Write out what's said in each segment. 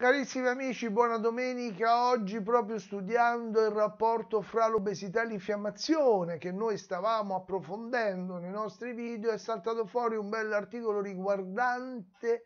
Carissimi amici, buona domenica. Oggi proprio studiando il rapporto fra l'obesità e l'infiammazione che noi stavamo approfondendo nei nostri video è saltato fuori un bell'articolo riguardante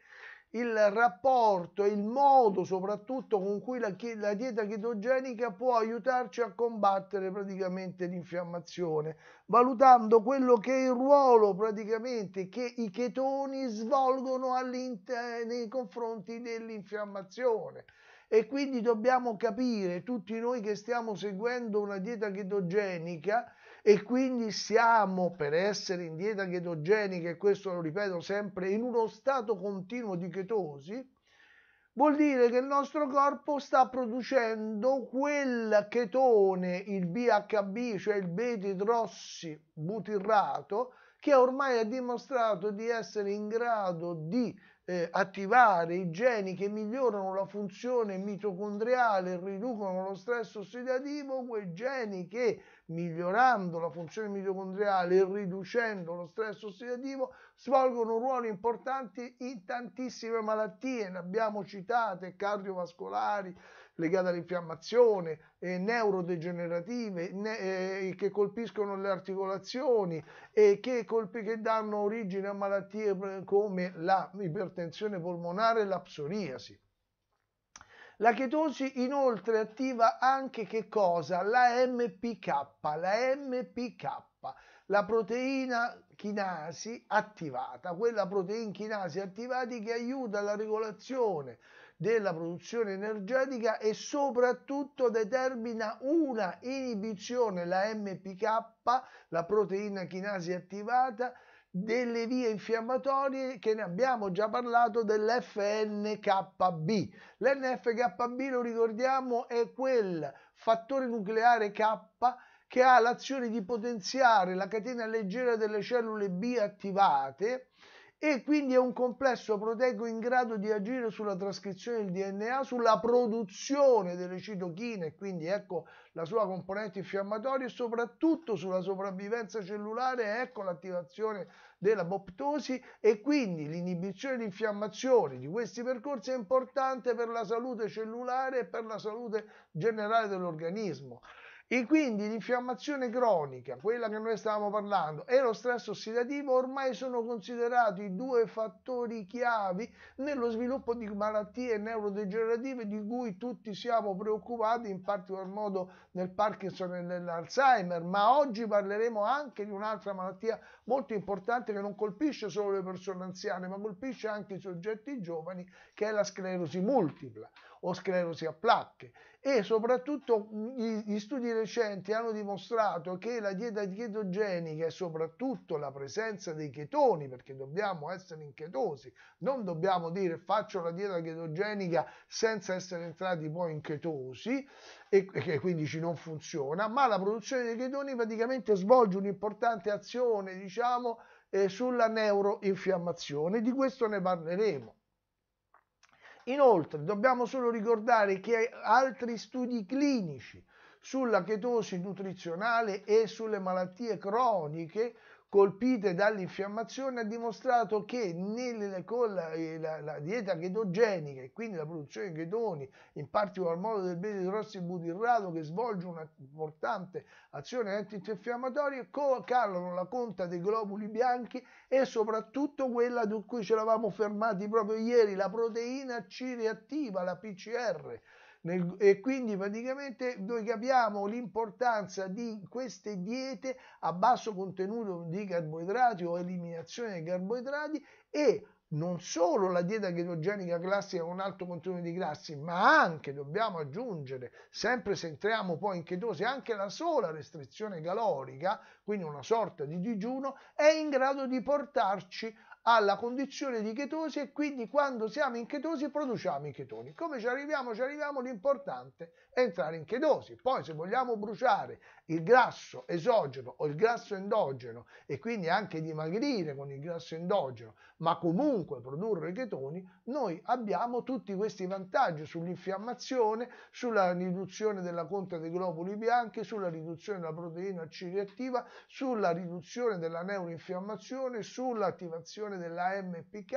il rapporto, il modo soprattutto con cui la, la, dieta chetogenica può aiutarci a combattere praticamente l'infiammazione, valutando quello che è il ruolo praticamente che i chetoni svolgono nei confronti dell'infiammazione. E quindi dobbiamo capire, tutti noi che stiamo seguendo una dieta chetogenica, e quindi siamo per essere in dieta chetogenica e questo lo ripeto sempre in uno stato continuo di chetosi vuol dire che il nostro corpo sta producendo quel chetone, il BHB, cioè il betidrossi butirrato, che ormai ha dimostrato di essere in grado di eh, attivare i geni che migliorano la funzione mitocondriale, riducono lo stress ossidativo, quei geni che migliorando la funzione mitocondriale e riducendo lo stress ossidativo, svolgono ruoli importanti in tantissime malattie, ne abbiamo citate, cardiovascolari, legate all'infiammazione, eh, neurodegenerative ne, eh, che colpiscono le articolazioni e che, colpi, che danno origine a malattie eh, come la ipertensione polmonare e la psoriasi. La chetosi inoltre attiva anche che cosa? La MPK, la MPK, la proteina chinasi attivata, quella proteina chinasi attivata che aiuta alla regolazione della produzione energetica e soprattutto determina una inibizione, la MPK, la proteina chinasi attivata, delle vie infiammatorie che ne abbiamo già parlato dell'FNKB. L'NFKB, lo ricordiamo, è quel fattore nucleare K che ha l'azione di potenziare la catena leggera delle cellule B attivate e quindi è un complesso proteico in grado di agire sulla trascrizione del DNA, sulla produzione delle citochine, quindi ecco la sua componente infiammatoria e soprattutto sulla sopravvivenza cellulare, ecco l'attivazione della boptosi e quindi l'inibizione di infiammazione di questi percorsi è importante per la salute cellulare e per la salute generale dell'organismo. E quindi l'infiammazione cronica, quella che noi stavamo parlando, e lo stress ossidativo ormai sono considerati i due fattori chiavi nello sviluppo di malattie neurodegenerative di cui tutti siamo preoccupati, in particolar modo nel Parkinson e nell'Alzheimer. Ma oggi parleremo anche di un'altra malattia molto importante che non colpisce solo le persone anziane, ma colpisce anche i soggetti giovani, che è la sclerosi multipla o sclerosi a placche e soprattutto mm, gli studi recenti hanno dimostrato che la dieta chetogenica e soprattutto la presenza dei chetoni, perché dobbiamo essere in chetosi, non dobbiamo dire faccio la dieta chetogenica senza essere entrati poi in chetosi e che quindi ci non funziona, ma la produzione dei chetoni praticamente svolge un'importante azione, diciamo, eh, sulla neuroinfiammazione, di questo ne parleremo. Inoltre dobbiamo solo ricordare che altri studi clinici sulla chetosi nutrizionale e sulle malattie croniche colpite dall'infiammazione ha dimostrato che nel, con la, eh, la, la, dieta chetogenica e quindi la produzione di chetoni, in particolar modo del beta-idrossibutirrato che svolge un'importante azione antinfiammatoria, calano la conta dei globuli bianchi e soprattutto quella di cui ci eravamo fermati proprio ieri, la proteina C reattiva, la PCR nel, e quindi praticamente noi capiamo l'importanza di queste diete a basso contenuto di carboidrati o eliminazione dei carboidrati e non solo la dieta chetogenica classica con alto contenuto di grassi, ma anche dobbiamo aggiungere, sempre se entriamo poi in chetosi, anche la sola restrizione calorica, quindi una sorta di digiuno, è in grado di portarci alla condizione di chetosi e quindi quando siamo in chetosi produciamo i chetoni. Come ci arriviamo? Ci arriviamo, l'importante entrare in chetosi. Poi se vogliamo bruciare il grasso esogeno o il grasso endogeno e quindi anche dimagrire con il grasso endogeno, ma comunque produrre chetoni, noi abbiamo tutti questi vantaggi sull'infiammazione, sulla riduzione della conta dei globuli bianchi, sulla riduzione della proteina C reattiva, sulla riduzione della neuroinfiammazione, sull'attivazione della MPK,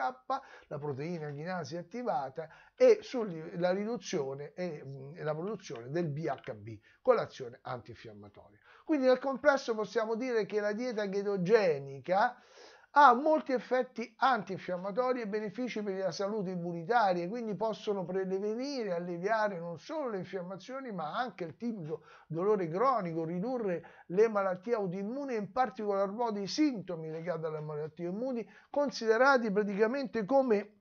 la proteina chinasi attivata e sulla riduzione e, mh, la produzione del BHB con l'azione antinfiammatoria. Quindi nel complesso possiamo dire che la dieta chetogenica ha molti effetti antinfiammatori e benefici per la salute immunitaria, quindi possono prevenire, alleviare non solo le infiammazioni, ma anche il tipico dolore cronico, ridurre le malattie autoimmuni e in particolar modo i sintomi legati alle malattie immuni, considerati praticamente come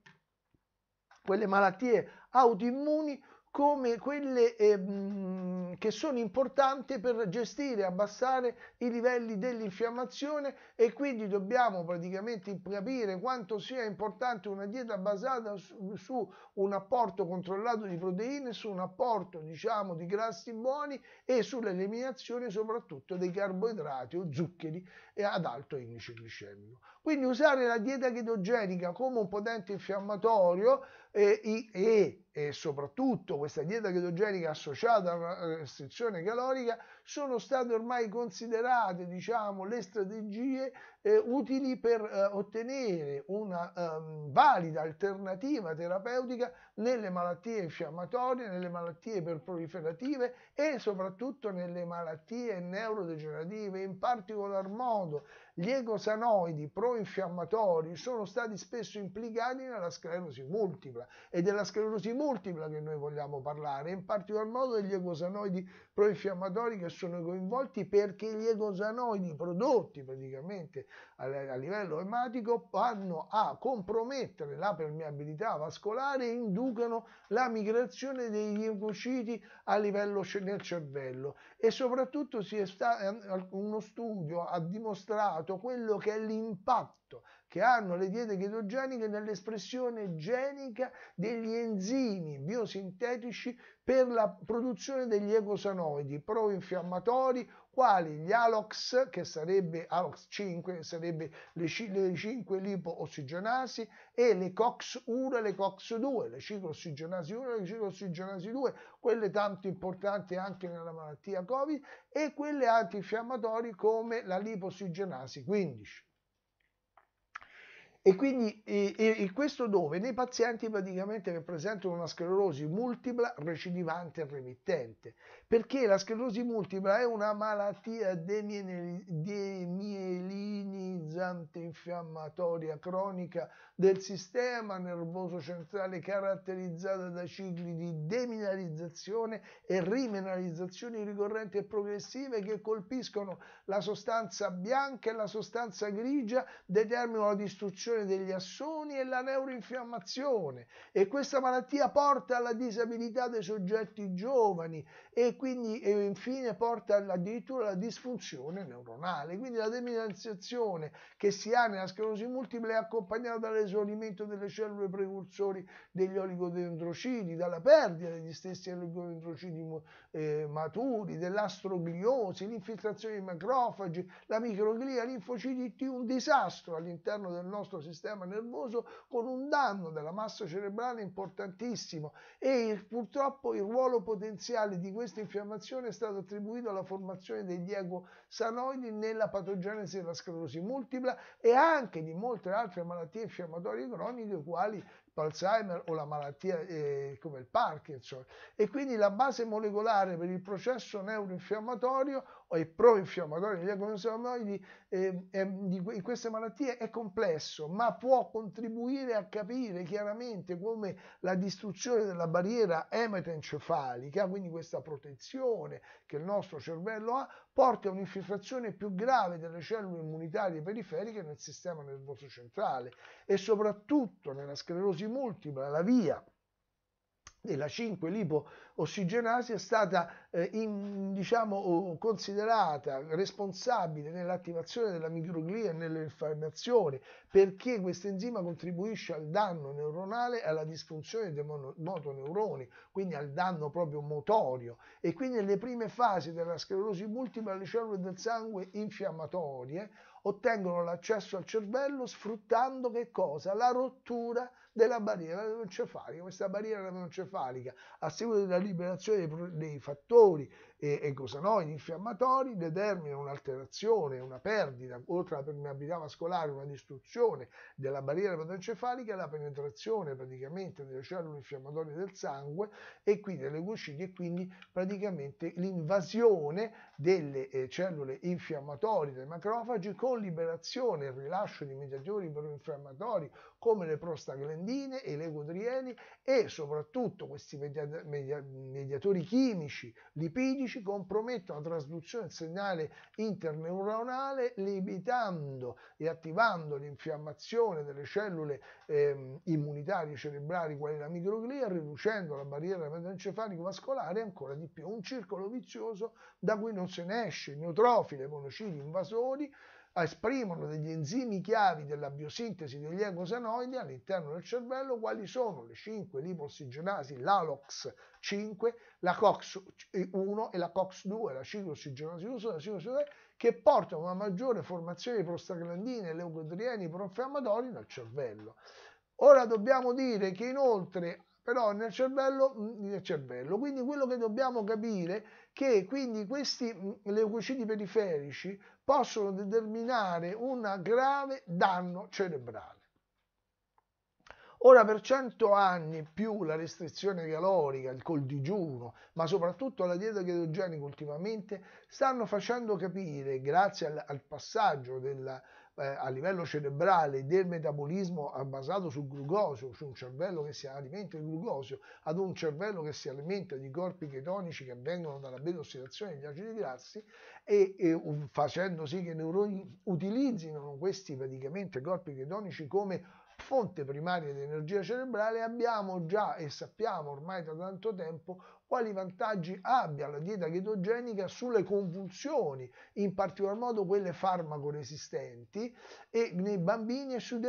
quelle malattie autoimmuni come quelle eh, che sono importanti per gestire, e abbassare i livelli dell'infiammazione e quindi dobbiamo praticamente capire quanto sia importante una dieta basata su, su un apporto controllato di proteine, su un apporto diciamo di grassi buoni e sull'eliminazione soprattutto dei carboidrati o zuccheri e ad alto indice glicemico. Quindi usare la dieta chetogenica come un potente infiammatorio e, eh, e, e soprattutto questa dieta chetogenica associata a una restrizione calorica sono state ormai considerate diciamo, le strategie eh, utili per eh, ottenere una um, valida alternativa terapeutica nelle malattie infiammatorie, nelle malattie iperproliferative e soprattutto nelle malattie neurodegenerative, in particolar modo gli ecosanoidi proinfiammatori sono stati spesso implicati nella sclerosi multipla ed è della sclerosi multipla che noi vogliamo parlare, in particolar modo degli ecosanoidi proinfiammatori che sono coinvolti perché gli egosanoidi prodotti praticamente a, livello ematico vanno a compromettere la permeabilità vascolare e inducono la migrazione degli ecociti a livello nel cervello e soprattutto si è sta, uno studio ha dimostrato quello che è l'impatto che hanno le diete chetogeniche nell'espressione genica degli enzimi biosintetici per la produzione degli ecosanoidi proinfiammatori quali gli ALOX, che sarebbe ALOX 5, che sarebbe le, 5 lipoossigenasi, e le COX 1 e le COX 2, le cicloossigenasi 1 e le cicloossigenasi 2, quelle tanto importanti anche nella malattia Covid, e quelle antinfiammatorie come la lipossigenasi 15. E quindi e, e questo dove? Nei pazienti praticamente che presentano una sclerosi multipla recidivante e remittente, perché la sclerosi multipla è una malattia demielinizzante infiammatoria cronica del sistema nervoso centrale caratterizzata da cicli di demineralizzazione e rimineralizzazione ricorrenti e progressive che colpiscono la sostanza bianca e la sostanza grigia, determinano la distruzione fissione degli assoni e la neuroinfiammazione e questa malattia porta alla disabilità dei soggetti giovani e quindi e infine porta addirittura alla disfunzione neuronale. Quindi la demilitarizzazione che si ha nella sclerosi multipla è accompagnata dall'esaurimento delle cellule precursori degli oligodendrocidi, dalla perdita degli stessi oligodendrocidi eh, maturi, dell'astrogliosi, l'infiltrazione di macrofagi, la microglia, linfocidi T, un disastro all'interno del nostro sistema nervoso con un danno della massa cerebrale importantissimo e purtroppo il ruolo potenziale di questo questa infiammazione è stato attribuito alla formazione dei diagosanoidi nella patogenesi della sclerosi multipla e anche di molte altre malattie infiammatorie croniche, quali l'Alzheimer o la malattia eh, come il Parkinson. E quindi la base molecolare per il processo neuroinfiammatorio o pro proinfiammatori degli agonisomoidi eh, di, ehm, ehm, di queste malattie è complesso, ma può contribuire a capire chiaramente come la distruzione della barriera ematoencefalica, quindi questa protezione che il nostro cervello ha, porta a un'infiltrazione più grave delle cellule immunitarie periferiche nel sistema nervoso centrale e soprattutto nella sclerosi multipla, la via la 5 lipoossigenasi è stata eh, in, diciamo, considerata responsabile nell'attivazione della microglia e nell'infiammazione perché questo enzima contribuisce al danno neuronale e alla disfunzione dei motoneuroni, quindi al danno proprio motorio e quindi nelle prime fasi della sclerosi multipla le cellule del sangue infiammatorie ottengono l'accesso al cervello sfruttando che cosa? La rottura della barriera adenoencefalica. Questa barriera adenoencefalica, a seguito della liberazione dei, dei fattori e, e cosanoidi infiammatori, determina un'alterazione, una perdita, oltre alla permeabilità vascolare, una distruzione della barriera adenoencefalica la penetrazione praticamente delle cellule infiammatorie del sangue e quindi delle leucociti e quindi praticamente l'invasione delle eh, cellule infiammatorie dei macrofagi con liberazione e rilascio di mediatori proinfiammatori come le prostaglandine e le godrieni e soprattutto questi media media mediatori chimici lipidici compromettono la trasduzione del segnale interneuronale limitando e attivando l'infiammazione delle cellule eh, immunitarie cerebrali quali la microglia riducendo la barriera metencefalico vascolare ancora di più un circolo vizioso da cui non non se ne esce, neutrofili e monocidi invasori esprimono degli enzimi chiavi della biosintesi degli egosanoidi all'interno del cervello, quali sono le 5 lipossigenasi, l'alox 5, la COX 1 e la COX 2, la ciclossigenasi 1 e la ciclossigenasi 2, che portano a una maggiore formazione di prostaglandine e leucotrieni profiammatori nel cervello. Ora dobbiamo dire che inoltre però nel cervello, mm, nel cervello. Quindi quello che dobbiamo capire è che quindi questi mm, leucociti periferici possono determinare un grave danno cerebrale. Ora per 100 anni più la restrizione calorica, il col digiuno, ma soprattutto la dieta chetogenica ultimamente, stanno facendo capire, grazie al, al passaggio della eh, a livello cerebrale del metabolismo basato sul glucosio, su un cervello che si alimenta di glucosio, ad un cervello che si alimenta di corpi chetonici che vengono dalla beta ossidazione degli acidi grassi e, e facendo sì che i neuroni utilizzino questi praticamente corpi chetonici come fonte primaria di energia cerebrale abbiamo già e sappiamo ormai da tanto tempo quali vantaggi abbia la dieta chetogenica sulle convulsioni, in particolar modo quelle farmacoresistenti, e nei bambini e sui,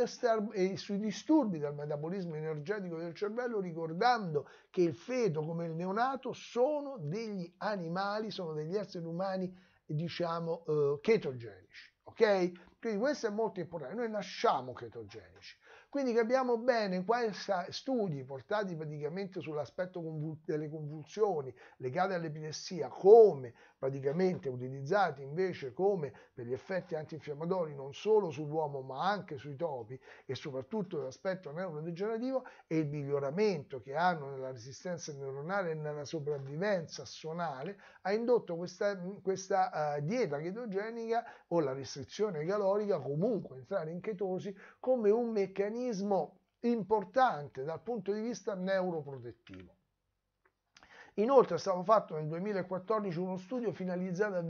e sui disturbi del metabolismo energetico del cervello, ricordando che il feto come il neonato sono degli animali, sono degli esseri umani, diciamo, eh, chetogenici. Ok? Quindi questo è molto importante. Noi nasciamo chetogenici quindi capiamo bene questi studi portati praticamente sull'aspetto delle convulsioni legate all'epilessia, come praticamente utilizzati invece come per gli effetti antinfiammatori non solo sull'uomo ma anche sui topi e soprattutto l'aspetto neurodegenerativo e il miglioramento che hanno nella resistenza neuronale e nella sopravvivenza sonale ha indotto questa, questa uh, dieta chetogenica o la restrizione calorica comunque entrare in chetosi come un meccanismo importante dal punto di vista neuroprotettivo. Inoltre è stato fatto nel 2014 uno studio finalizzato a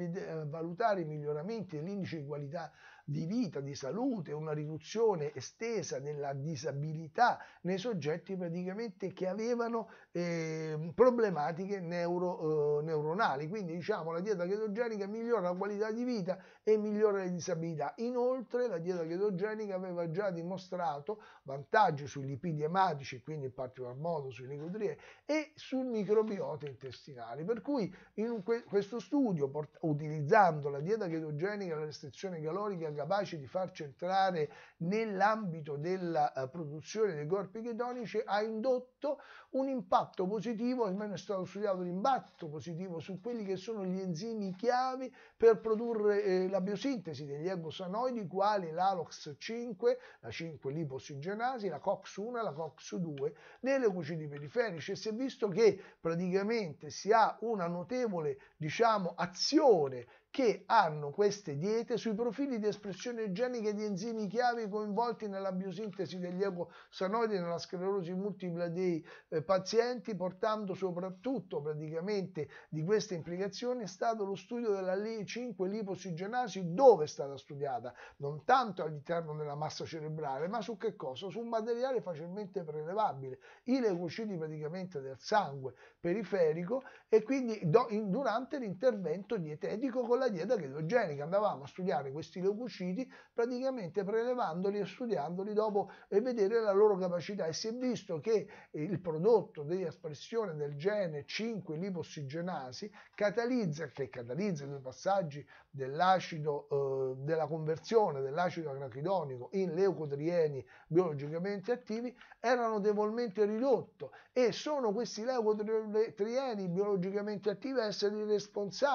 valutare i miglioramenti dell'indice di qualità di vita, di salute, una riduzione estesa della disabilità nei soggetti praticamente che avevano eh, problematiche neuro, eh, neuronali. Quindi diciamo la dieta chetogenica migliora la qualità di vita e migliora le disabilità. Inoltre la dieta chetogenica aveva già dimostrato vantaggi sui lipidi ematici, quindi in particolar modo sui nicotrie e sul microbiota intestinale. Per cui in questo studio, utilizzando la dieta chetogenica e la restrizione calorica capace di farci entrare nell'ambito della eh, produzione dei corpi chetonici ha indotto un impatto positivo, almeno è stato studiato l'impatto positivo su quelli che sono gli enzimi chiavi per produrre eh, la biosintesi degli egosanoidi quali l'alox 5, la 5 liposigenasi, la COX1 e la COX2 nei leucociti periferici e si è visto che praticamente si ha una notevole diciamo azione che hanno queste diete sui profili di espressione genica di enzimi chiave coinvolti nella biosintesi degli eicosanoidi nella sclerosi multipla dei eh, pazienti, portando soprattutto praticamente di queste implicazioni è stato lo studio della li 5 liposigenasi dove è stata studiata, non tanto all'interno della massa cerebrale, ma su che cosa? Su un materiale facilmente prelevabile, i leucociti praticamente del sangue periferico e quindi do, in, durante l'intervento dietetico con con la dieta chetogenica, andavamo a studiare questi leucociti praticamente prelevandoli e studiandoli dopo e vedere la loro capacità e si è visto che il prodotto di espressione del gene 5 lipossigenasi catalizza, che catalizza i passaggi dell'acido, eh, della conversione dell'acido arachidonico in leucotrieni biologicamente attivi, era notevolmente ridotto e sono questi leucotrieni biologicamente attivi a essere i responsabili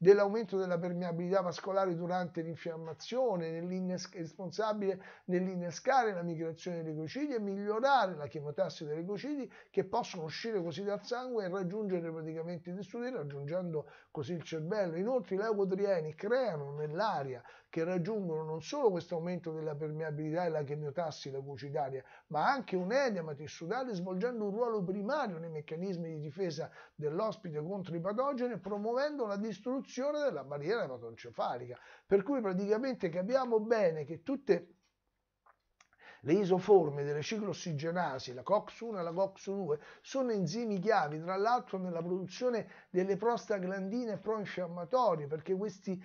dell'aumento della permeabilità vascolare durante l'infiammazione, nell'innes- responsabile nell'innescare la migrazione dei glicidi e migliorare la chemotassa dei glicidi che possono uscire così dal sangue e raggiungere praticamente i tessuti, raggiungendo così il cervello. Inoltre, i leucotrieni creano nell'aria che raggiungono non solo questo aumento della permeabilità e la chemiotassi, la ma anche un edema tessutale svolgendo un ruolo primario nei meccanismi di difesa dell'ospite contro i patogeni promuovendo la distruzione della barriera ematoencefalica. Per cui praticamente capiamo bene che tutte le isoforme delle cicloossigenasi, la COX-1 e la COX-2, sono enzimi chiavi, tra l'altro, nella produzione delle prostaglandine proinfiammatorie, perché questi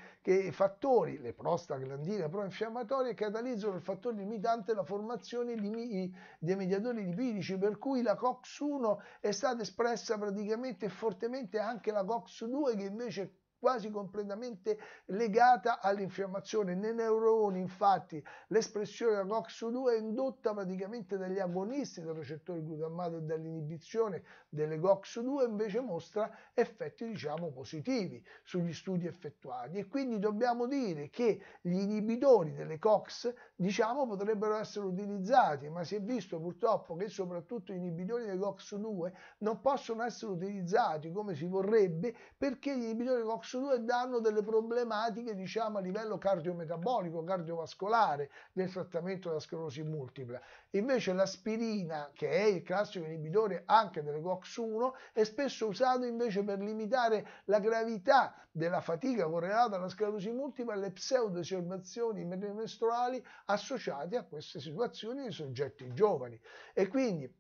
fattori, le prostaglandine proinfiammatorie, catalizzano il fattore limitante la formazione dei mediatori lipidici, per cui la COX-1 è stata espressa praticamente fortemente anche la COX-2 che invece è quasi completamente legata all'infiammazione. Nei neuroni, infatti, l'espressione da COX2 è indotta praticamente dagli agonisti del recettore glutammato e dall'inibizione delle GOX 2 invece mostra effetti diciamo positivi sugli studi effettuati e quindi dobbiamo dire che gli inibitori delle COX diciamo potrebbero essere utilizzati ma si è visto purtroppo che soprattutto gli inibitori delle COX 2 non possono essere utilizzati come si vorrebbe perché gli inibitori delle COX 2 danno delle problematiche diciamo a livello cardiometabolico, cardiovascolare nel trattamento della sclerosi multipla. Invece l'aspirina che è il classico inibitore anche delle COX NOx 1 è spesso usato invece per limitare la gravità della fatica correlata alla sclerosi multipla e le pseudoesorbazioni mestruali associate a queste situazioni di soggetti giovani. E quindi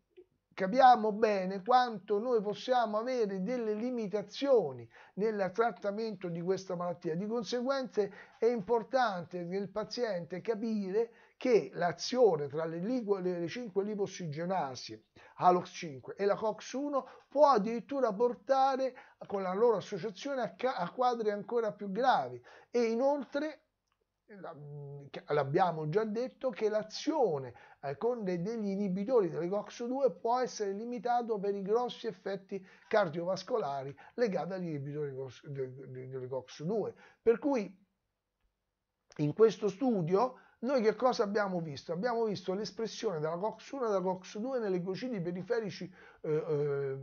capiamo bene quanto noi possiamo avere delle limitazioni nel trattamento di questa malattia. Di conseguenza è importante che il paziente capire che l'azione tra le, lipo, le 5 lipossigenasi alox 5 e la COX 1 può addirittura portare con la loro associazione a, a quadri ancora più gravi e inoltre l'abbiamo già detto che l'azione eh, con degli inibitori delle COX-2 può essere limitata per i grossi effetti cardiovascolari legati agli inibitori delle COX-2 per cui in questo studio noi che cosa abbiamo visto? Abbiamo visto l'espressione della COX1 e della COX2 nelle gocidi periferici eh, eh,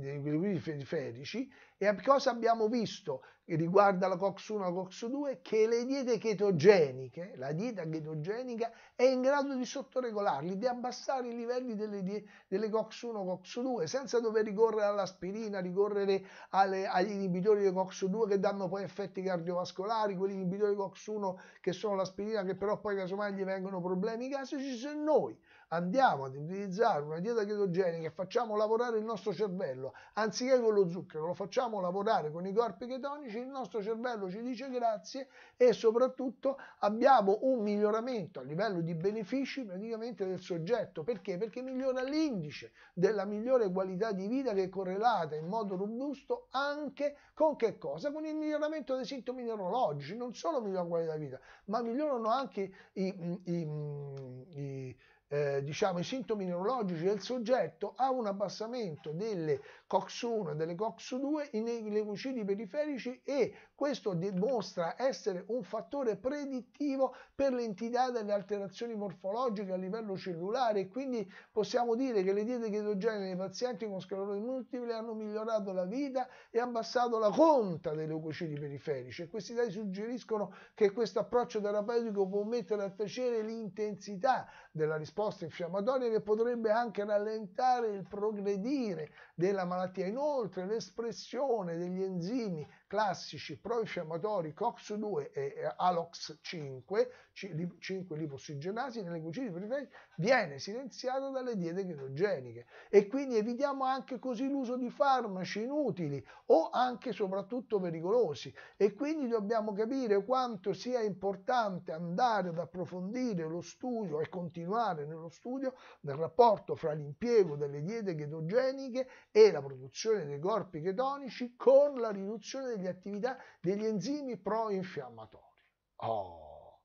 degli equilibri periferici e cosa abbiamo visto che riguarda la COX-1 e la COX-2? Che le diete chetogeniche, la dieta chetogenica è in grado di sottoregolarli, di abbassare i livelli delle, delle COX-1 e COX-2 senza dover ricorrere all'aspirina, ricorrere alle, agli inibitori di COX-2 che danno poi effetti cardiovascolari, quegli inibitori di COX-1 che sono l'aspirina che però poi casomai gli vengono problemi gastrici, se noi andiamo ad utilizzare una dieta chetogenica e facciamo lavorare il nostro cervello, anziché con lo zucchero, lo facciamo lavorare con i corpi chetonici, il nostro cervello ci dice grazie e soprattutto abbiamo un miglioramento a livello di benefici praticamente del soggetto. Perché? Perché migliora l'indice della migliore qualità di vita che è correlata in modo robusto anche con che cosa? Con il miglioramento dei sintomi neurologici, non solo migliora la qualità di vita, ma migliorano anche i, i, i, i eh, diciamo, i sintomi neurologici del soggetto a un abbassamento delle COX1 e delle COX2 nei leucidi periferici e questo dimostra essere un fattore predittivo per l'entità delle alterazioni morfologiche a livello cellulare e quindi possiamo dire che le diete chetogenee nei pazienti con sclerosi multiple hanno migliorato la vita e abbassato la conta dei leucociti periferici e questi dati suggeriscono che questo approccio terapeutico può mettere a tacere l'intensità della risposta infiammatoria che potrebbe anche rallentare il progredire della malattia malattia. Inoltre l'espressione degli enzimi classici profiammatori COX2 e ALOX5, 5 liposigenasi nelle cucine periferiche, viene silenziato dalle diete chetogeniche. e quindi evitiamo anche così l'uso di farmaci inutili o anche soprattutto pericolosi e quindi dobbiamo capire quanto sia importante andare ad approfondire lo studio e continuare nello studio del rapporto fra l'impiego delle diete chetogeniche e la produzione dei corpi chetonici con la riduzione degli di attività degli enzimi pro-infiammatori. Oh.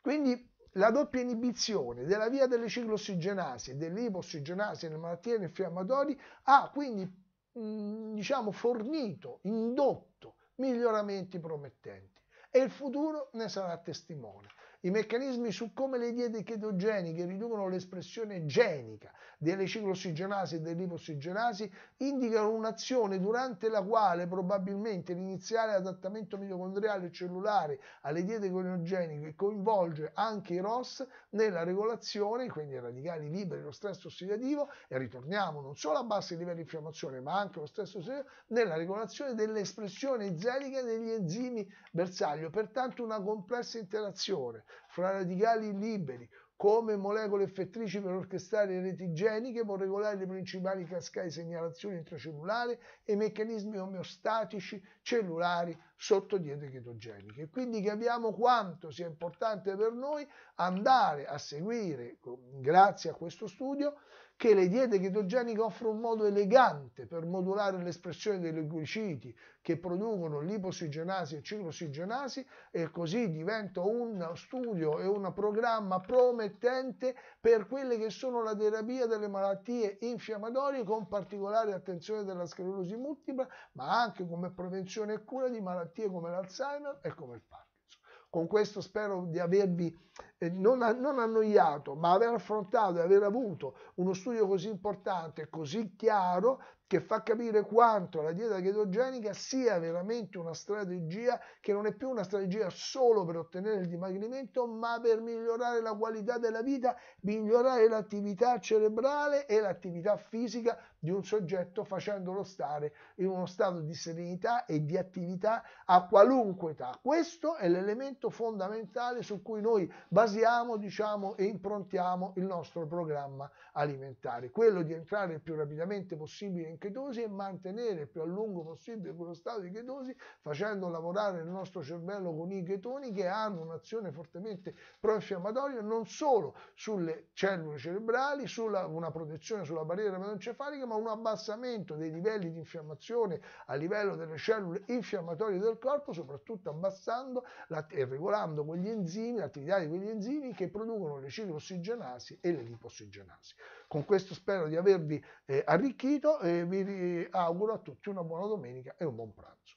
Quindi la doppia inibizione della via delle cicloossigenasi e dell'ipossigenasi nelle malattie infiammatorie ha quindi mh, diciamo fornito, indotto miglioramenti promettenti e il futuro ne sarà testimone. I meccanismi su come le diete chetogeniche riducono l'espressione genica delle cicloossigenasi e dell'ipossigenasi indicano un'azione durante la quale probabilmente l'iniziale adattamento mitocondriale e cellulare alle diete chetogeniche coinvolge anche i ROS nella regolazione, quindi i radicali liberi, lo stress ossidativo e ritorniamo non solo a bassi livelli di infiammazione ma anche lo stress ossidativo nella regolazione dell'espressione zenica degli enzimi bersaglio, pertanto una complessa interazione fra radicali liberi, come molecole effettrici per orchestrare le reti geniche, può regolare le principali cascate di segnalazione intracellulare e meccanismi omeostatici cellulari sotto diete chetogeniche. Quindi capiamo quanto sia importante per noi andare a seguire, grazie a questo studio, che le diete chetogeniche offrono un modo elegante per modulare l'espressione dei gliciti che producono liposigenasi e ciclosigenasi e così diventa un studio e un programma promettente per quelle che sono la terapia delle malattie infiammatorie con particolare attenzione della sclerosi multipla ma anche come prevenzione e cura di malattie come l'Alzheimer e come il Parkinson. Con questo spero di avervi eh, non, non, annoiato, ma aver affrontato e aver avuto uno studio così importante, così chiaro, che fa capire quanto la dieta chetogenica sia veramente una strategia che non è più una strategia solo per ottenere il dimagrimento, ma per migliorare la qualità della vita, migliorare l'attività cerebrale e l'attività fisica di un soggetto facendolo stare in uno stato di serenità e di attività a qualunque età. Questo è l'elemento fondamentale su cui noi basiamo, diciamo, e improntiamo il nostro programma alimentare, quello di entrare il più rapidamente possibile in in chetosi e mantenere più a lungo possibile quello stato di chetosi facendo lavorare il nostro cervello con i chetoni che hanno un'azione fortemente proinfiammatoria non solo sulle cellule cerebrali, sulla, una protezione sulla barriera medoncefalica, ma un abbassamento dei livelli di infiammazione a livello delle cellule infiammatorie del corpo, soprattutto abbassando e regolando quegli enzimi, l'attività di quegli enzimi che producono le cicloossigenasi e le lipossigenasi. Con questo spero di avervi eh, arricchito e vi auguro a tutti una buona domenica e un buon pranzo.